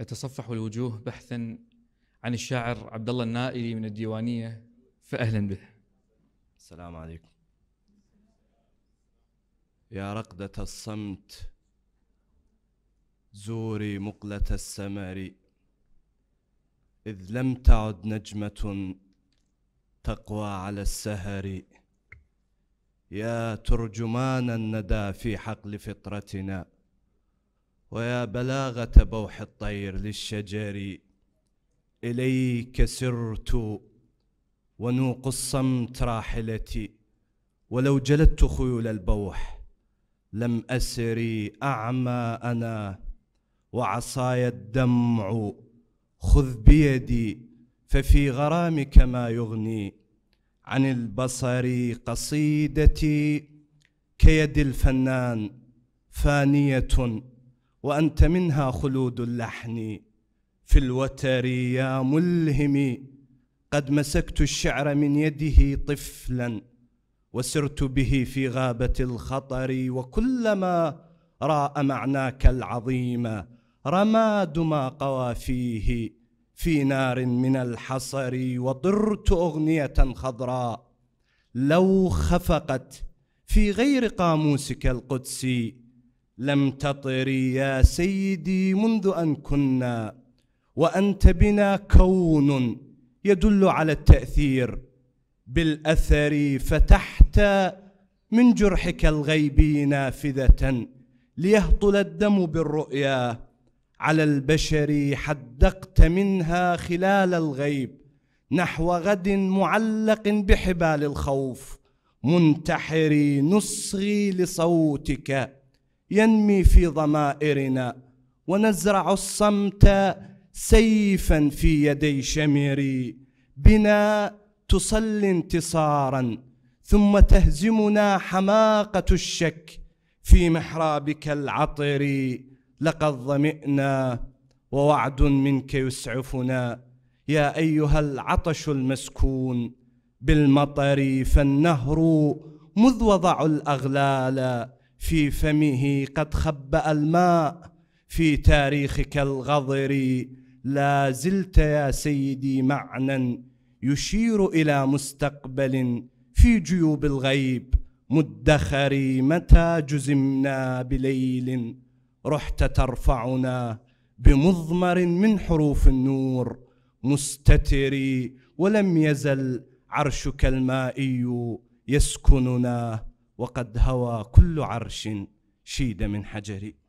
أتصفح الوجوه بحثا عن الشاعر عبد الله النائلي من الديوانية فأهلا به السلام عليكم يا رقدة الصمت زوري مقلة السمر إذ لم تعد نجمة تقوى على السهر يا ترجمان الندى في حقل فطرتنا ويا بلاغة بوح الطير للشجر إليك سرت ونوق الصمت راحلتي ولو جلدت خيول البوح لم أسري أعمى أنا وعصاي الدمع خذ بيدي ففي غرامك ما يغني عن البصر قصيدتي كيد الفنان فانية وأنت منها خلود اللحن في الوتر يا ملهم قد مسكت الشعر من يده طفلا وسرت به في غابة الخطر وكلما راء معناك العظيم ما قوى فيه في نار من الحصر وطرت أغنية خضراء لو خفقت في غير قاموسك القدسي لم تطري يا سيدي منذ أن كنا وأنت بنا كون يدل على التأثير بالأثر فتحت من جرحك الغيبي نافذة ليهطل الدم بالرؤيا على البشر حدقت منها خلال الغيب نحو غد معلق بحبال الخوف منتحري نصغي لصوتك ينمي في ضمائرنا ونزرع الصمت سيفا في يدي شميري بنا تصلي انتصارا ثم تهزمنا حماقه الشك في محرابك العطري لقد ظمئنا ووعد منك يسعفنا يا ايها العطش المسكون بالمطر فالنهر مذ وضعوا الاغلال في فمه قد خبأ الماء في تاريخك الغضر لا زلت يا سيدي معنا يشير الى مستقبل في جيوب الغيب مدخر متى جزمنا بليل رحت ترفعنا بمضمر من حروف النور مستتري ولم يزل عرشك المائي يسكننا وقد هوى كل عرش شيد من حجري